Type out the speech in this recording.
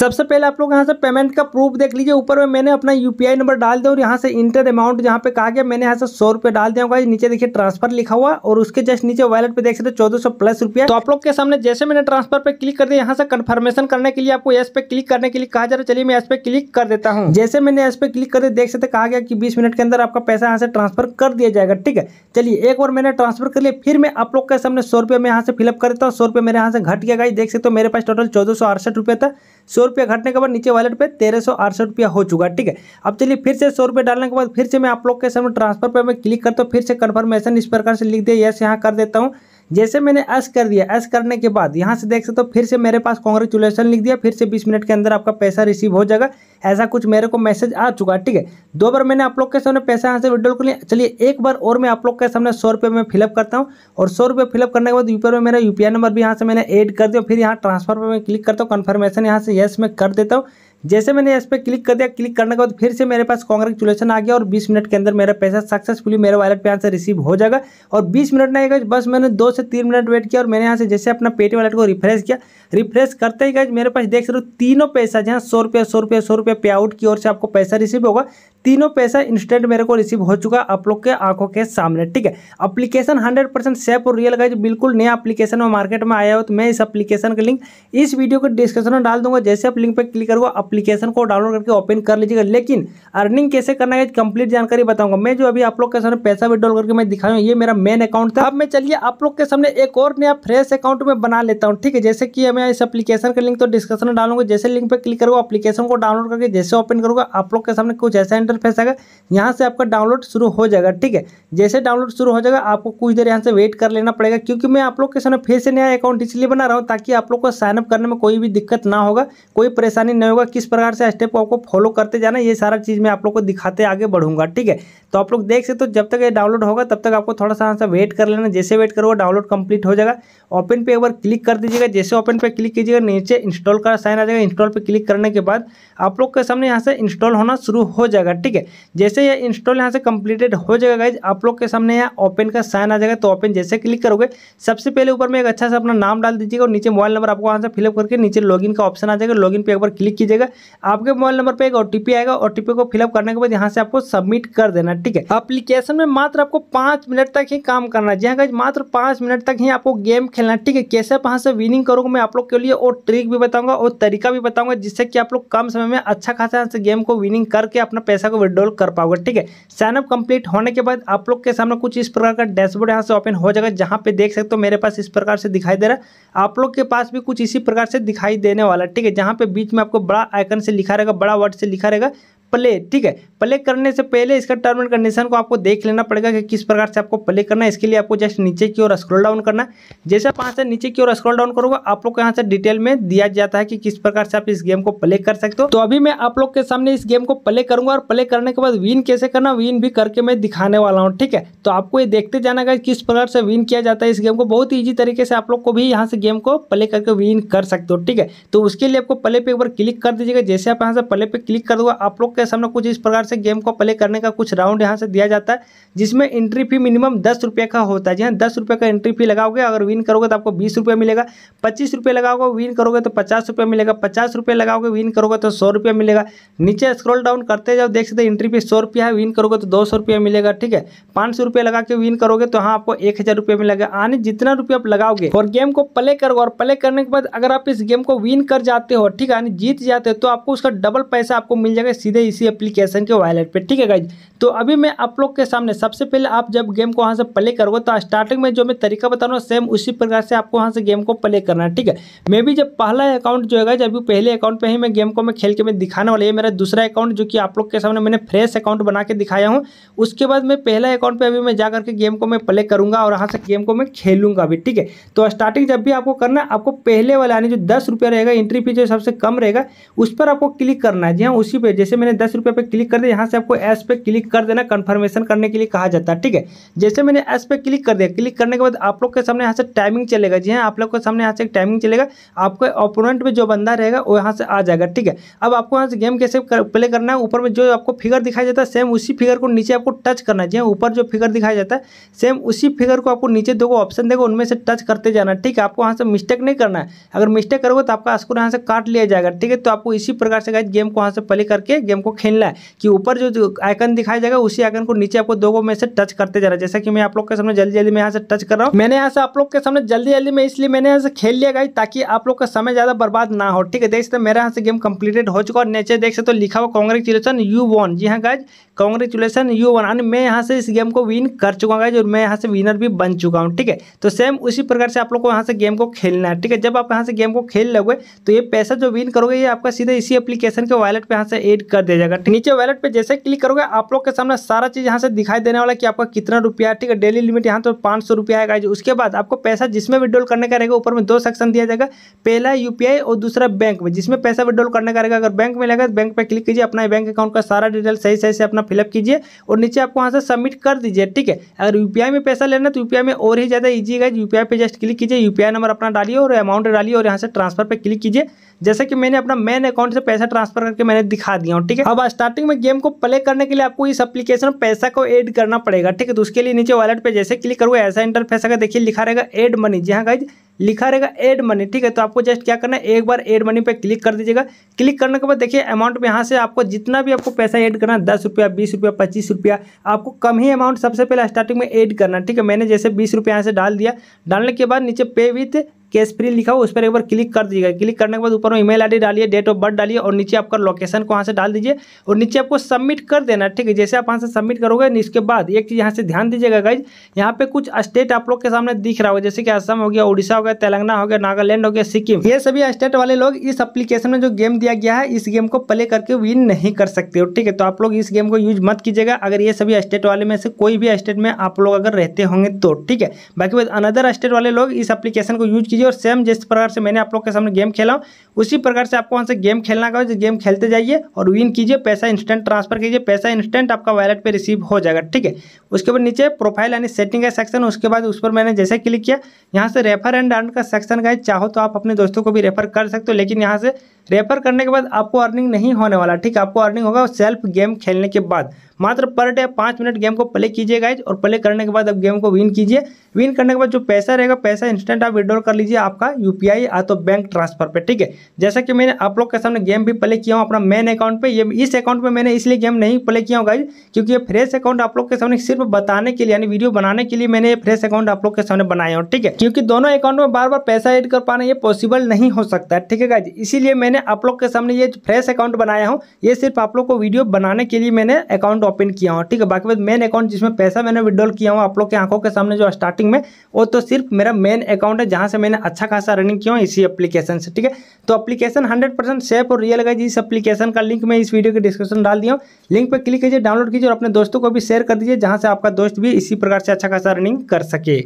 सबसे पहले आप लोग यहाँ से पेमेंट का प्रूफ देख लीजिए ऊपर में मैंने अपना यूपीआई नंबर डाल दिया और यहाँ से इंटर अमाउंट जहाँ पे कहा गया मैंने यहाँ से सौ रुपये डाल दिया होगा नीचे देखिए ट्रांसफर लिखा हुआ और उसके जस्ट नीचे वॉलेट पे देख सकते चौदह सौ प्लस रुपया तो आप लोग के सामने जैसे मैंने ट्रांसफर पे क्लिक कर दिया यहाँ से कन्फर्मेशन करने के लिए आपको एस पे क्लिक करने के लिए कहा जा रहा है चलिए मैं एस पे क्लिक कर देता हूँ जैसे मैंने एस पे क्लिक कर देख सकते कहा गया कि बीस मिनट के अंदर आपका पैसा यहाँ से ट्रांसफर कर दिया जाएगा ठीक है चलिए एक बार मैंने ट्रांसफर कर लिया फिर मैं आप लोग के सामने सौ रुपये में यहाँ से फिलअप कर देता हूँ सौ रुपये मेरे यहाँ से घट गया देख सकते हो मेरे पास टोटल चौदह सौ अड़सठ रुपये था सौ रुपया घटने के बाद नीचे वॉलेट पे तेरह सौ अड़सठ रुपया हो चुका है ठीक है अब चलिए फिर से सौ रुपये डालने के बाद फिर से मैं आप लोग के सामने ट्रांसफर पर मैं क्लिक करता हूँ फिर से कन्फर्मेशन इस प्रकार से लिख दिया यस यहाँ कर देता हूँ जैसे मैंने एस कर दिया एस करने के बाद यहाँ से देख सकते हो फिर से मेरे पास कॉन्ग्रेचुलेसन लिख दिया फिर से बीस मिनट के अंदर आपका पैसा रिसीव हो जाएगा ऐसा कुछ मेरे को मैसेज आ चुका है ठीक है दो बार मैंने आप लोग के सामने पैसा यहाँ से विड्रॉल कर लिया चलिए एक बार और मैं आप लोग के सामने सौ रुपये में फिलअप करता हूँ और सौ रुपये फिलअप करने के बाद यूपीआई में मेरा यूपीआई नंबर भी यहाँ से मैंने एड कर दिया फिर यहाँ ट्रांसफर पर मैं क्लिक करता हूँ कन्फर्मेशन यहाँ से येस में कर देता हूँ जैसे मैंने इस पर क्लिक कर दिया क्लिक करने के बाद फिर से मेरे पास कॉन्ग्रेचुलेसन आ गया और 20 मिनट के अंदर मेरा पैसा सक्सेसफुली मेरे वॉलेट पे यहाँ से रिसीव हो जाएगा और 20 मिनट नहीं गए बस मैंने दो से तीन मिनट वेट किया और मैंने यहाँ से जैसे अपना पेटी वॉलेट को रिफ्रेश किया रिफ्रेश करते ही गए मेरे पास देख सकते तीनों पैसा जहाँ सौ रुपया सौ रुपया सौ रुपया पे आउट की ओर से आपको पैसा रिसीव होगा तीनों पैसा इंस्टेंट मेरे को रिसीव हो चुका आप लोग के आंखों के सामने ठीक है अप्लीकेशन हंड्रेड परसेंट सेफ और रियल गाइज बिल्कुल नया अप्लीकेशन में मार्केट में आया हो तो मैं इस अप्लीकेशन का लिंक इस वीडियो को डिस्क्रिप्शन में डाल दूंगा जैसे आप लिंक पर क्लिक करूँगा अप्लीकेशन को डाउनलोड करके ओपन कर लीजिएगा लेकिन अर्निंग कैसे करना है कंप्लीट जानकारी बताऊंगा मैं जो अभी आप लोग के सामने पैसा विड्रॉल करके मैं दिखा ये मेरा मेन अकाउंट था अब मैं चलिए आप लोग के सामने एक और नया फ्रेश अकाउंट में बना लेता हूँ ठीक है जैसे कि मैं इस अपलीकेशन का लिंक तो डिस्कशन में डालूंगा जैसे लिंक पर क्लिक करूँगा अपलीकेशन को डाउनलोड करके जैसे ओपन करूँगा आप लोग के सामने कुछ ऐसा इंटरफेस आएगा यहाँ से आपका डाउनलोड शुरू हो जाएगा ठीक है जैसे डाउनलोड शुरू हो जाएगा आपको कुछ देर यहाँ से वेट कर लेना पड़ेगा क्योंकि मैं आप लोग के सामने फिर से नया अकाउंट इसलिए बना रहा हूँ ताकि आप लोग को साइनअप करने में कोई भी दिक्कत ना होगा कोई परेशानी नहीं होगा कि किस प्रकार से स्टेप आपको फॉलो करते जाना ये सारा चीज़ मैं आप लोग को दिखाते आगे बढ़ूंगा ठीक है तो आप लोग देख सकते हो जब तक ये डाउनलोड होगा तब तक आपको थोड़ा सा वेट कर लेना जैसे वेट करोगे डाउनलोड कंप्लीट हो जाएगा ओपन पे एक बार क्लिक कर दीजिएगा जैसे ओपन पे क्लिक कीजिएगा नीचे इंस्टॉल का साइन आ जाएगा इंस्टॉल पर क्लिक करने के बाद आप लोग के सामने यहाँ से इंस्टॉल होना शुरू हो जाएगा ठीक है जैसे यह इंस्टॉल यहाँ से कंप्लीटेड हो जाएगा गाइज आप लोग के सामने यहाँ ओपन का साइन आ जाएगा तो ओपन जैसे क्लिक करोगे सबसे पहले ऊपर में एक अच्छा सा अपना नाम डाल दीजिएगा और नीचे मोबाइल नंबर आपको वहाँ से फिलअप करके नीचे लॉगिन का ऑप्शन आ जाएगा लॉगिन पे एक बार क्लिक कीजिएगा आपके मोबाइल नंबर पर एक ओटीपी आएगा ओटीपी को फिलअप करने के बाद यहाँ से आपको सबमिट कर देना ठीक है अप्लीकेशन में मात्र आपको पांच मिनट तक ही काम करना जी हाँ मात्र पांच मिनट तक ही आपको गेम खेलना ठीक है कैसे आप से विनिंग करोगे मैं आप लोग के लिए और ट्रिक भी बताऊंगा और तरीका भी बताऊंगा जिससे कि आप लोग कम समय में अच्छा खासा यहाँ से गेम को विनिंग करके अपना पैसा को विड्रॉल कर पाओगे ठीक है साइनअप कंप्लीट होने के बाद आप लोग के सामने कुछ इस प्रकार का डैशबोर्ड यहाँ से ओपन हो जाएगा जहां पे देख सकते हो मेरे पास इस प्रकार से दिखाई दे रहा है आप लोग के पास भी कुछ इसी प्रकार से दिखाई देने वाला ठीक है जहां पे बीच में आपको बड़ा आइकन से लिखा रहेगा बड़ा वर्ड से लिखा रहेगा प्ले ठीक है प्ले करने से पहले इसका टर्म एंड कंडीशन को आपको देख लेना पड़ेगा कि किस प्रकार से आपको प्ले करना है इसके लिए आपको जस्ट नीचे की ओर स्क्रॉल डाउन करना जैसे आप यहाँ से नीचे की ओर स्क्रॉल डाउन करोगे आप लोग को यहाँ से डिटेल में दिया जाता है कि किस प्रकार से आप इस गेम को प्ले कर सकते हो तो अभी मैं आप लोग के सामने इस गेम को प्ले करूंगा और प्ले करने के बाद विन कैसे करना विन भी करके मैं दिखाने वाला हूँ ठीक है तो आपको ये देखते जाना किस प्रकार से विन किया जाता है इस गेम को बहुत ईजी तरीके से आप लोग को भी यहाँ से गेम को प्ले करके विन कर सकते हो ठीक है तो उसके लिए आपको प्ले पे एक बार क्लिक कर दीजिएगा जैसे आप यहाँ से प्ले पे क्लिक कर दोगे आप लोग सकते हैं सब लोग कुछ इस प्रकार से गेम को प्ले करने का कुछ राउंड यहाँ से दिया जाता है जिसमें एंट्री फी मिनिमम दस रुपये का होता है जी हाँ दस रुपये का एंट्री फी लगाओगे अगर विन करोगे तो आपको बीस रुपये मिलेगा पच्चीस रुपये लगाओगे विन करोगे तो पचास रुपये मिलेगा पचास रुपये लगाओगे विन करोगे तो सौ रुपये मिलेगा नीचे स्क्रॉल डाउन करते जाओ देख सकते एंट्री फी सौ रुपया है विन करोगे तो दो सौ रुपया मिलेगा ठीक है पाँच सौ रुपया लगा के विन करोगे तो हाँ आपको एक हज़ार रुपया मिलेगा आने जितना रुपये आप लगाओगे और गेम को प्ले करोगे और प्ले करने के बाद अगर आप इस गेम को विन कर जाते हो ठीक है यानी जीत जाते हो तो आपको उसका डबल पैसा आपको मिल जाएगा सीधे इसी एप्लीकेशन के वॉलेट पे ठीक है गाइज तो अभी मैं आप लोग के सामने सबसे पहले आप जब गेम को वहाँ से प्ले करोगे तो स्टार्टिंग में जो मैं तरीका बता रहा हूँ सेम उसी प्रकार से आपको वहाँ से गेम को प्ले करना है ठीक है मैं भी जब पहला अकाउंट जो है जब पहले अकाउंट पर ही मैं गेम को मैं खेल के मैं दिखाने वाला है मेरा दूसरा अकाउंट जो कि आप लोग के सामने मैंने फ्रेश अकाउंट बना के दिखाया हूँ उसके बाद मैं पहला अकाउंट पर अभी मैं जा करके गेम को मैं प्ले करूँगा और वहाँ से गेम को मैं खेलूँगा अभी ठीक है तो स्टार्टिंग जब भी आपको करना है आपको पहले वाला यानी जो दस रहेगा एंट्री फी जो सबसे कम रहेगा उस पर आपको क्लिक करना है जी हाँ उसी पर जैसे मैंने दस रुपये पर क्लिक कर दे यहाँ से आपको एस पे क्लिक कर देना कन्फर्मेशन करने के लिए कहा जाता है ठीक है जैसे मैंने एस पे क्लिक कर दिया क्लिक करने के बाद आप लोग के सामने यहाँ से टाइमिंग चलेगा जी हाँ आप लोग के सामने यहाँ से टाइमिंग चलेगा आपके ओपोनेंट में जो बंदा रहेगा वो यहाँ से आ जाएगा ठीक है अब आपको यहाँ से गेम कैसे प्ले करना है ऊपर में जो आपको फिगर दिखाई जाता है सेम उसी फिगर को नीचे आपको टच करना है जी हाँ, ऊपर जो फिगर दिखाया जाता है सेम उसी फिगर को आपको नीचे दो ऑप्शन देगा उनमें से टच करते जाना ठीक है आपको यहाँ से मिस्टेक नहीं करना है अगर मिस्टेक करोगे तो आपका स्कोर यहाँ से काट लिया जाएगा ठीक है तो आपको इसी प्रकार से गेम को यहाँ से प्ले करके गेम को आपको खेलना है कि ऊपर जो आइकन दिखाई जाएगा उसी आइकन को नीचे आपको दो में से टच करते जाना जैसा कि मैं आप लोग के सामने जल्दी जल्दी मैं यहाँ से टच कर रहा हूँ मैंने यहाँ से आप लोग के सामने जल्दी जल्दी मैं इसलिए मैंने यहाँ से खेल लिया गई ताकि आप लोग का समय ज्यादा बर्बाद ना हो ठीक है देख सकते मेरे यहाँ से गेम कंप्लीटेड हो चुका और नीचे देख सकते तो लिखा हुआ कॉन्ग्रेचुलेसन यू वॉन जी हाँ गाइज कॉन्ग्रेचुलेसन यू वन मैं यहाँ से इस गेम को विन कर चुका हूँ और मैं यहाँ से विनर भी बन चुका हूँ ठीक है तो सेम उसी प्रकार से आप लोग को यहाँ से गेम को खेलना है ठीक है जब आप यहाँ से गेम को खेल लोगे तो ये पैसा जो विन करोगे ये आपका सीधे इसी एप्लीकेशन के वॉलेट पर यहाँ से एड कर दिया जाएगा नीचे वॉलेट पर जैसे क्लिक करोगे आप लोग के सामने सारा चीज़ यहाँ से दिखाई देने वाला कि आपका कितना रुपया ठीक है डेली लिमिट यहाँ तो पाँच सौ रुपया आएगा उसके बाद आपको पैसा जिसमें विड्रॉल करने का रहेगा ऊपर में दो सेक्शन दिया जाएगा पहला यूपीआई और दूसरा बैंक में जिसमें पैसा विड्रॉल करने का रहेगा अगर बैंक में लगेगा तो बैंक पर क्लिक कीजिए अपना बैंक अकाउंट का सारा डिटेल सही सही से अपना फिलअप कीजिए और नीचे आपको वहाँ से सबमिट कर दीजिए ठीक है अगर यूपीआई में पैसा लेना तो यूपीआई में और ही ज़्यादा ईजी है यूपीआई पी जस्ट क्लिक कीजिए यूपीआई नंबर अपना डालिए और अमाउंट डालिए और यहाँ से ट्रांसफर पर क्लिक कीजिए जैसे कि मैंने अपना मेन अकाउंट से पैसा ट्रांसफर करके मैंने दिखा दिया हूँ ठीक है अब स्टार्टिंग में गेम को प्ले करने के लिए आपको इस अपलीकेशन में पैसा को एड करना पड़ेगा ठीक है तो उसके लिए नीचे वॉलेट पर जैसे क्लिक करूँगा ऐसा इंटरफेस अगर देखिए लिखा रहेगा एड मनी जी हाँ गाइज लिखा रहेगा एड मनी ठीक है तो आपको जस्ट क्या करना है एक बार एड मनी पे क्लिक कर दीजिएगा क्लिक करने के बाद देखिए अमाउंट में यहाँ से आपको जितना भी आपको पैसा ऐड करना है दस रुपया बीस रुपया पच्चीस रुपया आपको कम ही अमाउंट सबसे पहले स्टार्टिंग में ऐड करना ठीक है मैंने जैसे बीस रुपया यहाँ से डाल दिया डालने के बाद नीचे पे विथ कैश फ्री लिखा हो उस पर एक बार क्लिक कर दीजिएगा क्लिक करने के बाद ऊपर में ईमेल आईडी डालिए डेट ऑफ बर्थ डालिए और नीचे आपका लोकेशन को यहाँ से डाल दीजिए और नीचे आपको सबमिट कर देना ठीक है जैसे आप वहाँ से सबमिट करोगे इसके बाद एक चीज़ यहाँ से ध्यान दीजिएगा गाइज यहाँ पे कुछ स्टेट आप लोग के सामने दिख रहा होगा जैसे कि असम हो गया उड़ीसा हो गया तेलंगाना हो गया नागालैंड हो गया सिक्किम ये सभी स्टेट वाले लोग इस एप्लीकेशन में जो गेम दिया गया है इस गेम को प्ले करके विन नहीं कर सकते हो ठीक है तो आप लोग इस गेम को यूज मत कीजिएगा अगर ये सभी स्टेट वाले में से कोई भी स्टेट में आप लोग अगर रहते होंगे तो ठीक है बाकी अनदर स्टेट वाले लोग इस एप्लीकेशन को यूज कीजिए कीजिए और सेम जिस प्रकार से मैंने आप लोग के सामने गेम खेला उसी प्रकार से आपको वहाँ से गेम खेलना का गेम खेलते जाइए और विन कीजिए पैसा इंस्टेंट ट्रांसफर कीजिए पैसा इंस्टेंट आपका वैलेट पर रिसीव हो जाएगा ठीक है उसके बाद नीचे प्रोफाइल यानी सेटिंग का सेक्शन उसके बाद उस पर मैंने जैसे क्लिक किया यहाँ से रेफर एंड अर्न का सेक्शन का चाहो तो आप अपने दोस्तों को भी रेफर कर सकते हो लेकिन यहाँ से रेफर करने के बाद आपको अर्निंग नहीं होने वाला ठीक आपको अर्निंग होगा सेल्फ गेम खेलने के बाद मात्र पर डे पाँच मिनट गेम को प्ले कीजिए गाइज और प्ले करने के बाद आप गेम को विन कीजिए विन करने के बाद जो पैसा रहेगा पैसा इंस्टेंट आप विड्रॉल कर लीजिए आपका यू पी आई या तो बैंक ट्रांसफर पे ठीक है जैसा कि मैंने आप लोग के सामने गेम भी प्ले किया हूँ अपना मेन अकाउंट पे ये इस अकाउंट पे मैंने इसलिए गेम नहीं प्ले किया हूँ गाइज क्योंकि ये फ्रेश अकाउंट आप लोग के सामने सिर्फ बताने के लिए यानी वीडियो बनाने के लिए मैंने ये फ्रेश अकाउंट आप लोग के सामने बनाया हूँ ठीक है क्योंकि दोनों अकाउंट में बार बार पैसा एड कर पाना ये पॉसिबल नहीं हो सकता है ठीक है गाइज इसीलिए मैंने मैंने आप लोग के सामने ये फ्रेश अकाउंट बनाया हूँ ये सिर्फ आप लोग को वीडियो बनाने के लिए मैंने अकाउंट ओपन किया हूँ ठीक है बाकी मेन अकाउंट जिसमें पैसा मैंने विड्रॉल किया हूँ आप लोग के आंखों के सामने जो स्टार्टिंग में वो तो सिर्फ मेरा मेन अकाउंट है जहाँ से मैंने अच्छा खासा रनिंग किया हूँ इसी एप्लीकेशन से ठीक है तो अप्लीकेशन हंड्रेड सेफ और रियल है इस एप्लीकेशन का लिंक मैं इस वीडियो के डिस्क्रिप्शन डाल दिया हूँ लिंक पर क्लिक कीजिए डाउनलोड कीजिए और अपने दोस्तों को भी शेयर कर दीजिए जहाँ से आपका दोस्त भी इसी प्रकार से अच्छा खासा रनिंग कर सके